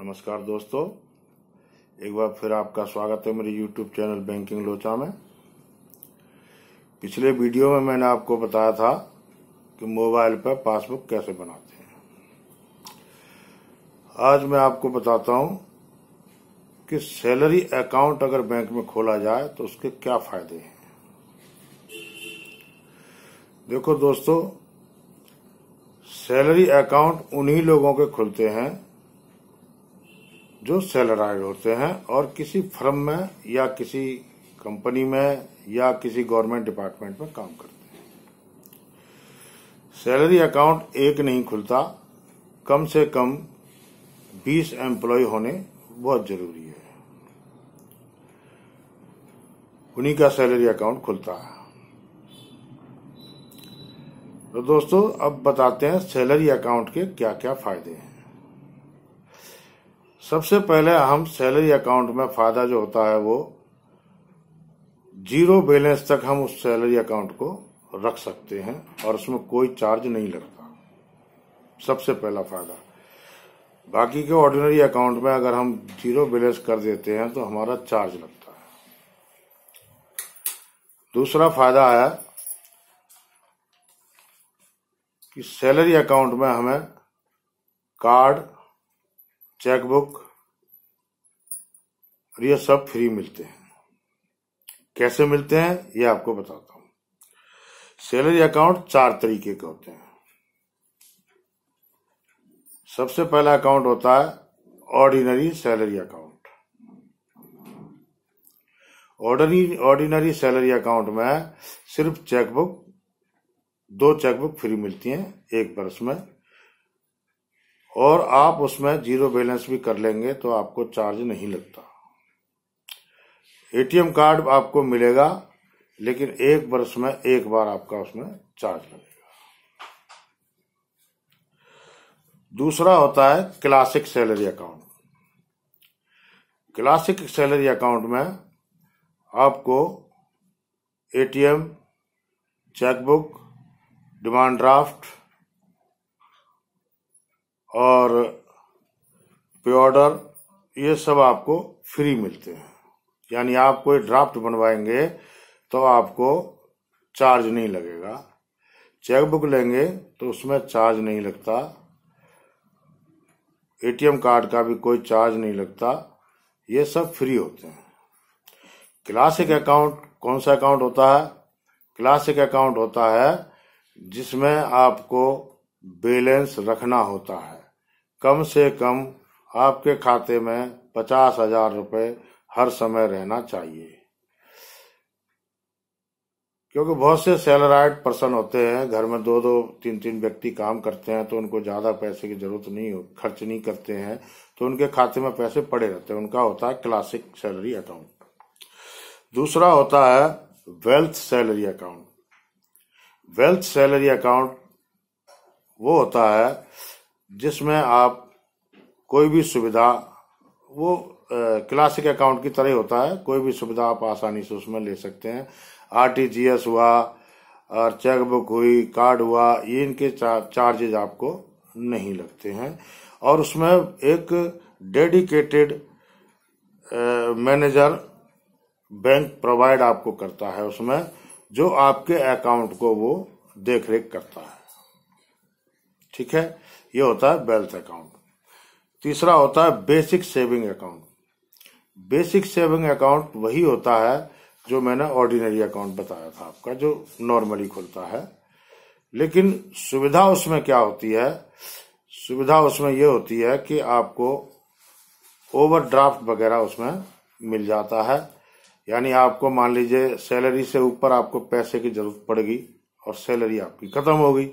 नमस्कार दोस्तों एक बार फिर आपका स्वागत है मेरे यूट्यूब चैनल बैंकिंग लोचा में पिछले वीडियो में मैंने आपको बताया था कि मोबाइल पर पासबुक कैसे बनाते हैं आज मैं आपको बताता हूं कि सैलरी अकाउंट अगर बैंक में खोला जाए तो उसके क्या फायदे हैं देखो दोस्तों सैलरी अकाउंट उन्हीं लोगों के खुलते हैं जो सैलराइड होते हैं और किसी फर्म में या किसी कंपनी में या किसी गवर्नमेंट डिपार्टमेंट में काम करते हैं सैलरी अकाउंट एक नहीं खुलता कम से कम 20 एम्प्लॉय होने बहुत जरूरी है उन्हीं का सैलरी अकाउंट खुलता है तो दोस्तों अब बताते हैं सैलरी अकाउंट के क्या क्या फायदे हैं सबसे पहले हम सैलरी अकाउंट में फायदा जो होता है वो जीरो बैलेंस तक हम उस सैलरी अकाउंट को रख सकते हैं और उसमें कोई चार्ज नहीं लगता सबसे पहला फायदा बाकी के ऑर्डिनरी अकाउंट में अगर हम जीरो बैलेंस कर देते हैं तो हमारा चार्ज लगता है दूसरा फायदा है कि सैलरी अकाउंट में हमें कार्ड चेकबुक और ये सब फ्री मिलते हैं कैसे मिलते हैं ये आपको बताता हूं सैलरी अकाउंट चार तरीके के होते हैं सबसे पहला अकाउंट होता है ordinary salary account ordinary ordinary salary account में सिर्फ चेकबुक दो चेकबुक फ्री मिलती हैं एक वर्ष में और आप उसमें जीरो बैलेंस भी कर लेंगे तो आपको चार्ज नहीं लगता एटीएम कार्ड आपको मिलेगा लेकिन एक वर्ष में एक बार आपका उसमें चार्ज लगेगा दूसरा होता है classic salary account classic salary account में आपको एटीएम चेकबुक डिमांड ड्राफ्ट और पे ऑर्डर ये सब आपको फ्री मिलते हैं यानी आप कोई ड्राफ्ट बनवाएंगे तो आपको चार्ज नहीं लगेगा चेकबुक लेंगे तो उसमें चार्ज नहीं लगता एटीएम कार्ड का भी कोई चार्ज नहीं लगता ये सब फ्री होते हैं क्लासिक अकाउंट कौन सा अकाउंट होता है क्लासिक अकाउंट होता है जिसमें आपको बैलेंस रखना होता है कम से कम आपके खाते में पचास हजार रुपए हर समय रहना चाहिए क्योंकि बहुत से सैलराइड पर्सन होते हैं घर में दो दो तीन तीन व्यक्ति काम करते हैं तो उनको ज्यादा पैसे की जरूरत नहीं हो खर्च नहीं करते हैं तो उनके खाते में पैसे पड़े रहते हैं उनका होता है क्लासिक सैलरी अकाउंट दूसरा होता है wealth salary account wealth salary account वो होता है जिसमें आप कोई भी सुविधा वो क्लासिक अकाउंट की तरह होता है कोई भी सुविधा आप आसानी से उसमें ले सकते हैं आरटीजीएस हुआ और चेकबुक हुई कार्ड हुआ ये इनके चार्जेज आपको नहीं लगते हैं और उसमें एक डेडिकेटेड मैनेजर बैंक प्रोवाइड आपको करता है उसमें जो आपके अकाउंट को वो देख रेख करता है ठीक है ये होता है वेल्थ अकाउंट तीसरा होता है basic saving account basic saving account वही होता है जो मैंने ऑर्डिनरी अकाउंट बताया था आपका जो नॉर्मली खुलता है लेकिन सुविधा उसमें क्या होती है सुविधा उसमें यह होती है कि आपको ओवरड्राफ्ट वगैरह उसमें मिल जाता है यानी आपको मान लीजिए सैलरी से ऊपर आपको पैसे की जरूरत पड़ेगी और सैलरी आपकी खत्म हो गई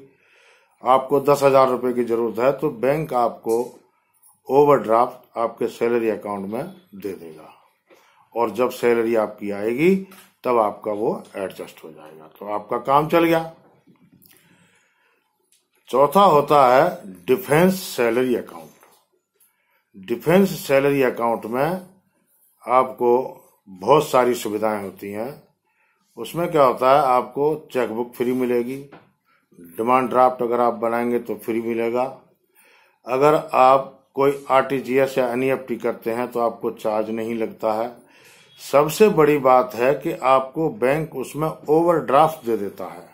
आपको दस हजार रूपये की जरूरत है तो बैंक आपको ओवरड्राफ्ट आपके सैलरी अकाउंट में दे देगा और जब सैलरी आपकी आएगी तब आपका वो एडजस्ट हो जाएगा तो आपका काम चल गया चौथा होता है defence salary account defence salary account में आपको बहुत सारी सुविधाएं होती हैं उसमें क्या होता है आपको चेकबुक फ्री मिलेगी डिमांड ड्राफ्ट अगर आप बनाएंगे तो फ्री मिलेगा अगर आप कोई आरटीजीएस या एनईएफटी करते हैं तो आपको चार्ज नहीं लगता है सबसे बड़ी बात है कि आपको बैंक उसमें ओवरड्राफ्ट दे देता है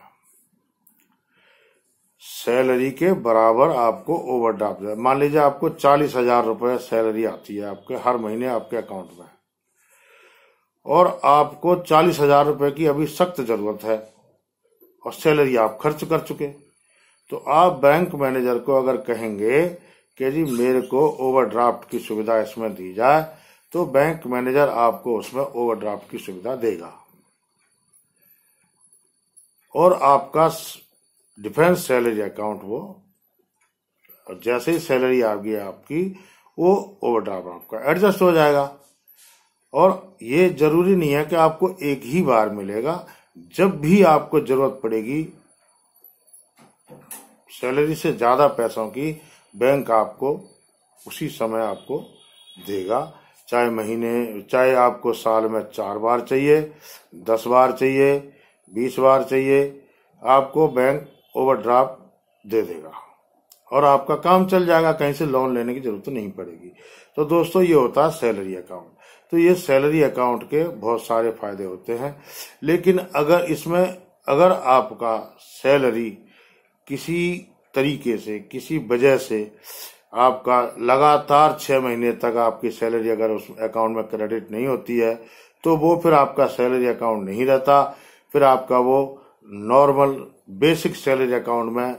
सैलरी के बराबर आपको ओवरड्राफ्ट दे मान लीजिए आपको चालीस हजार रुपये सैलरी आती है आपके हर महीने आपके अकाउंट में और आपको चालीस हजार रुपये की अभी सख्त जरूरत है और सैलरी आप खर्च कर चुके तो आप बैंक मैनेजर को अगर कहेंगे कि जी मेरे को ओवरड्राफ्ट की सुविधा इसमें दी जाए तो बैंक मैनेजर आपको उसमें ओवरड्राफ्ट की सुविधा देगा और आपका डिफेंस सैलरी अकाउंट वो और जैसे ही सैलरी आ गई आपकी वो ओवरड्राफ्ट आपका एडजस्ट हो जाएगा और ये जरूरी नहीं है कि आपको एक ही बार मिलेगा जब भी आपको जरूरत पड़ेगी सैलरी से ज्यादा पैसों की बैंक आपको उसी समय आपको देगा चाहे महीने चाहे आपको साल में चार बार चाहिए दस बार चाहिए बीस बार चाहिए आपको बैंक ओवरड्राफ्ट दे देगा और आपका काम चल जाएगा कहीं से लोन लेने की जरूरत नहीं पड़ेगी तो दोस्तों ये होता है सैलरी अकाउंट तो ये सैलरी अकाउंट के बहुत सारे फायदे होते हैं लेकिन अगर इसमें अगर आपका सैलरी किसी तरीके से किसी वजह से आपका लगातार छह महीने तक आपकी सैलरी अगर उस अकाउंट में क्रेडिट नहीं होती है तो वो फिर आपका सैलरी अकाउंट नहीं रहता फिर आपका वो नॉर्मल बेसिक सैलरी अकाउंट में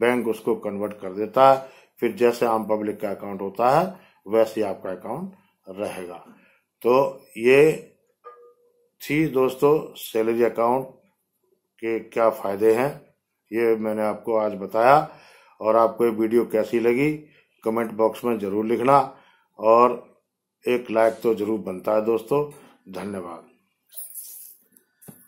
बैंक उसको कन्वर्ट कर देता है फिर जैसे आम पब्लिक का अकाउंट होता है वैसे आपका अकाउंट रहेगा तो ये थी दोस्तों सैलरी अकाउंट के क्या फ़ायदे हैं ये मैंने आपको आज बताया और आपको ये वीडियो कैसी लगी कमेंट बॉक्स में ज़रूर लिखना और एक लाइक तो ज़रूर बनता है दोस्तों धन्यवाद